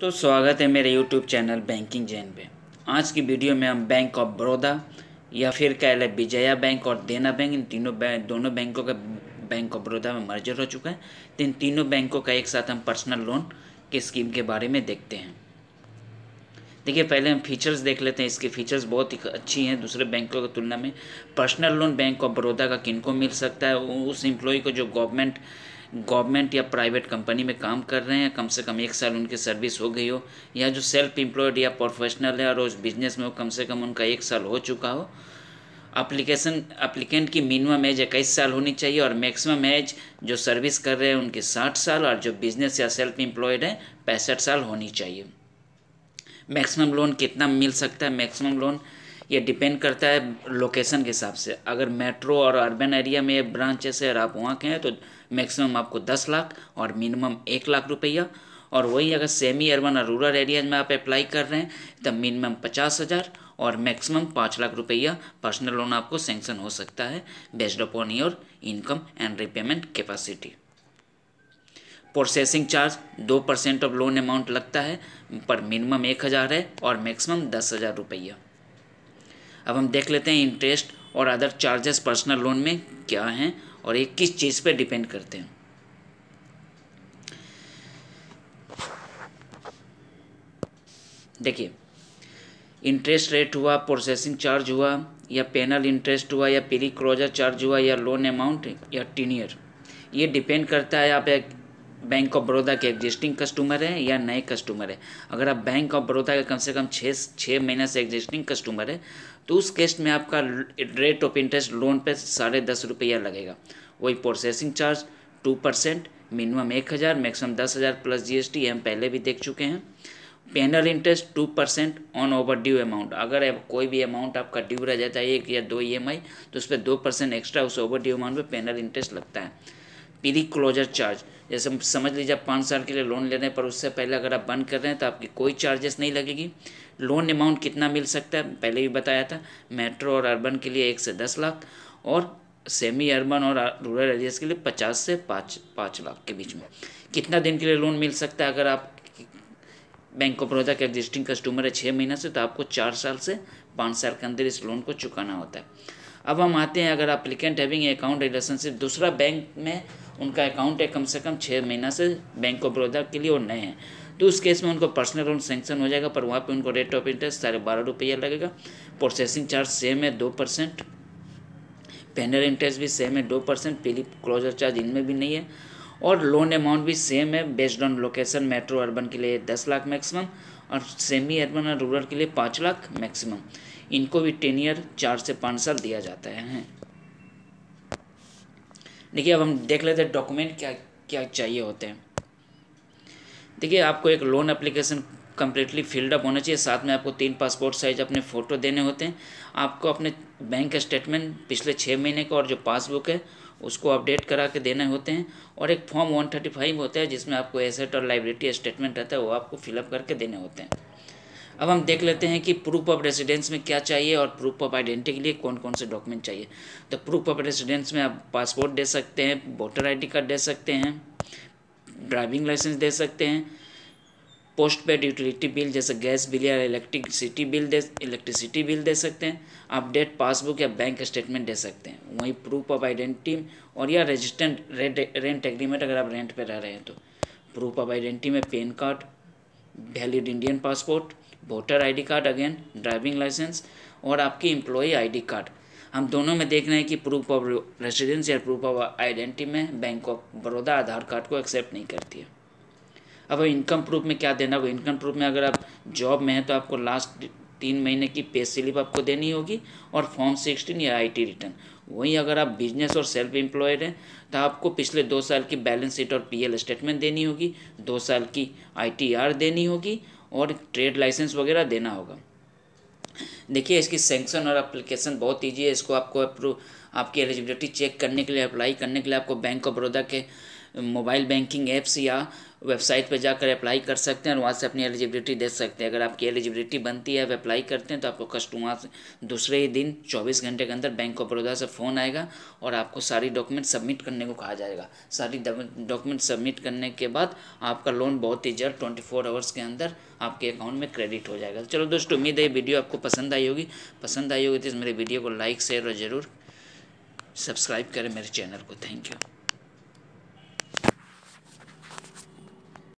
दोस्तों स्वागत है मेरे YouTube चैनल बैंकिंग जैन पे आज की वीडियो में हम बैंक ऑफ बड़ौदा या फिर कह लें विजया बैंक और देना बैंक इन तीनों बैंक दोनों बैंकों का बैंक ऑफ बड़ौदा में मर्जर हो चुका है तो इन तीनों बैंकों का एक साथ हम पर्सनल लोन के स्कीम के बारे में देखते हैं देखिए पहले हम फीचर्स देख लेते हैं इसके फीचर्स बहुत ही अच्छी हैं दूसरे बैंकों की तुलना में personal loan bank of Baroda का किनको मिल सकता है उस एम्प्लॉय को जो गवर्नमेंट गवर्नमेंट या प्राइवेट कंपनी में काम कर रहे हैं कम से कम एक साल उनकी सर्विस हो गई हो या जो सेल्फ एम्प्लॉयड या प्रोफेशनल है और उस बिजनेस में वो कम से कम उनका एक साल हो चुका हो अप्लीकेशन अप्लीकेंट की मिनिमम एज इक्कीस साल होनी चाहिए और मैक्सिमम एज जो सर्विस कर रहे हैं उनकी साठ साल और जो बिजनेस या सेल्फ एम्प्लॉयड है पैंसठ साल होनी चाहिए मैक्सिमम लोन कितना मिल सकता है मैक्सिमम लोन ये डिपेंड करता है लोकेशन के हिसाब से अगर मेट्रो और अर्बन एरिया में ब्रांचेस है और आप वहाँ के हैं तो मैक्सिमम आपको दस लाख और मिनिमम एक लाख रुपया और वही अगर सेमी अर्बन और रूरल एरियाज में आप अप्लाई कर रहे हैं तो मिनिमम पचास हज़ार और मैक्सिमम पाँच लाख रुपया पर्सनल लोन आपको सेंक्शन हो सकता है based upon your income and repayment capacity processing charge दो परसेंट ऑफ लोन अमाउंट लगता है पर मिनिमम एक हज़ार है और मैक्सिमम दस हज़ार रुपया अब हम देख लेते हैं इंटरेस्ट और अदर चार्जेस पर्सनल लोन में क्या हैं और ये किस चीज़ पे डिपेंड करते हैं देखिए इंटरेस्ट रेट हुआ प्रोसेसिंग चार्ज हुआ या पेनल इंटरेस्ट हुआ या पेरी क्लोजर चार्ज हुआ या लोन अमाउंट या टीनियर ये डिपेंड करता है आप एक बैंक ऑफ बड़ौदा के एग्जिस्टिंग कस्टमर हैं या नए कस्टमर हैं अगर आप बैंक ऑफ बड़ौदा के कम से कम छः छः महीने से एग्जिस्टिंग कस्टमर है तो उस केस में आपका रेट ऑफ इंटरेस्ट लोन पे साढ़े दस रुपया लगेगा वही processing charge two percent minimum एक हज़ार मैक्सिमम दस हज़ार प्लस जी हम पहले भी देख चुके हैं penal interest two percent on overdue amount अगर कोई भी अमाउंट आपका ड्यू रह जाता है एक या दो ई e तो उस पर दो परसेंट एक्स्ट्रा उस ओवर ड्यू अमाउंट पर पेनल इंटरेस्ट लगता है प्री क्लोजर चार्ज जैसे समझ लीजिए आप पाँच साल के लिए लोन लेने पर उससे पहले अगर आप बंद कर रहे हैं तो आपकी कोई चार्जेस नहीं लगेगी लोन अमाउंट कितना मिल सकता है पहले भी बताया था मेट्रो और अर्बन के लिए एक से दस लाख और सेमी अर्बन और रूरल एरियाज के लिए पचास से पाँच पाँच लाख के बीच में कितना दिन के लिए लोन मिल सकता है अगर आप बैंक ऑफ बड़ौदा के एग्जिस्टिंग कस्टमर है छः महीना से तो आपको चार साल से पाँच साल के अंदर इस लोन को चुकाना होता है अब हम आते हैं अगर अप्लीकेंट हैविंग अकाउंट रिलेशनशिप दूसरा बैंक में उनका अकाउंट है कम से कम छः महीना से बैंक ऑफ बड़ौदा के लिए और नए हैं तो उस केस में उनको पर्सनल लोन सेंक्शन हो जाएगा पर वहाँ पे उनको रेट ऑफ इंटरेस्ट साढ़े बारह रुपया लगेगा प्रोसेसिंग चार्ज सेम है दो परसेंट पेनल इंटरेस्ट भी सेम है दो परसेंट पीली क्लोजर चार्ज इनमें भी नहीं है और लोन अमाउंट भी सेम है based on location metro urban के लिए दस लाख मैक्सिमम और सेमी अर्बन और रूरल के लिए पाँच लाख मैक्सिमम इनको भी टेन ईयर चार से पाँच साल दिया जाता है देखिए अब हम देख लेते हैं डॉक्यूमेंट क्या क्या चाहिए होते हैं देखिए आपको एक लोन अप्लीकेशन कम्प्लीटली फिल्डअप होना चाहिए साथ में आपको तीन पासपोर्ट साइज अपने फ़ोटो देने होते हैं आपको अपने बैंक स्टेटमेंट पिछले छः महीने का और जो पासबुक है उसको अपडेट करा के देने होते हैं और एक फॉर्म वन थर्टी फाइव होता है जिसमें आपको एसेट और लाइब्रेटी स्टेटमेंट रहता है वो आपको फिलअप करके देने होते हैं अब हम देख लेते हैं कि प्रूफ ऑफ रेजिडेंस में क्या चाहिए और प्रूफ ऑफ आइडेंटिटी के लिए कौन कौन से डॉक्यूमेंट चाहिए तो प्रूफ ऑफ रेजिडेंस में आप पासपोर्ट दे सकते हैं वोटर आई कार्ड दे सकते हैं ड्राइविंग लाइसेंस दे सकते हैं पोस्ट पेड यूटिलिटी बिल जैसे गैस बिल या इलेक्ट्रिकसिटी बिल दे इलेक्ट्रिसिटी बिल दे सकते हैं अपडेट पासबुक या बैंक स्टेटमेंट दे सकते हैं वहीं प्रूफ ऑफ आइडेंटिटी और या रजिस्टेंट रेंट एग्रीमेंट अगर आप रेंट पर रह रहे हैं तो प्रूफ ऑफ आइडेंटिटी में PAN card valid Indian passport voter ID card again driving licence और आपकी एम्प्लॉई आईडी कार्ड हम दोनों में देख रहे हैं कि प्रूफ ऑफ रेजिडेंस या प्रूफ ऑफ आइडेंटिटी में bank of Baroda Aadhaar card को एक्सेप्ट नहीं करती है अब इनकम प्रूफ में क्या देना होगा इनकम प्रूफ में अगर आप जॉब में हैं तो आपको लास्ट तीन महीने की पे स्लिप आपको देनी होगी और फॉर्म सिक्सटीन या आई रिटर्न वहीं अगर आप बिजनेस और सेल्फ एम्प्लॉयड हैं तो आपको पिछले दो साल की बैलेंस शीट और पीएल स्टेटमेंट देनी होगी दो साल की आईटीआर देनी होगी और ट्रेड लाइसेंस वगैरह देना होगा देखिए इसकी सेंक्शन और अप्लीकेशन बहुत ईजी है इसको आपको अप्रूव आपकी एलिजिबिलिटी चेक करने के लिए अप्लाई करने के लिए आपको बैंक ऑफ बड़ौदा के मोबाइल बैंकिंग ऐप्स या वेबसाइट पर जाकर अप्लाई कर सकते हैं और वहाँ से अपनी एलिजिबिलिटी देख सकते हैं अगर आपकी एलिजिबिलिटी बनती है आप अप्लाई करते हैं तो आपको कस्ट वहाँ से दूसरे ही दिन चौबीस घंटे के अंदर बैंक ऑफ बड़ौदा से फ़ोन आएगा और आपको सारी डॉक्यूमेंट सबमिट करने को कहा जाएगा सारी डॉक्यूमेंट सबमिट करने के बाद आपका लोन बहुत ही जल्द ट्वेंटी फोर आवर्स के अंदर आपके अकाउंट में क्रेडिट हो जाएगा चलो दोस्तों उम्मीद है वीडियो आपको पसंद आई होगी पसंद आई होगी तो इस मेरे वीडियो को लाइक शेयर और ज़रूर सब्सक्राइब करें मेरे चैनल को थैंक यू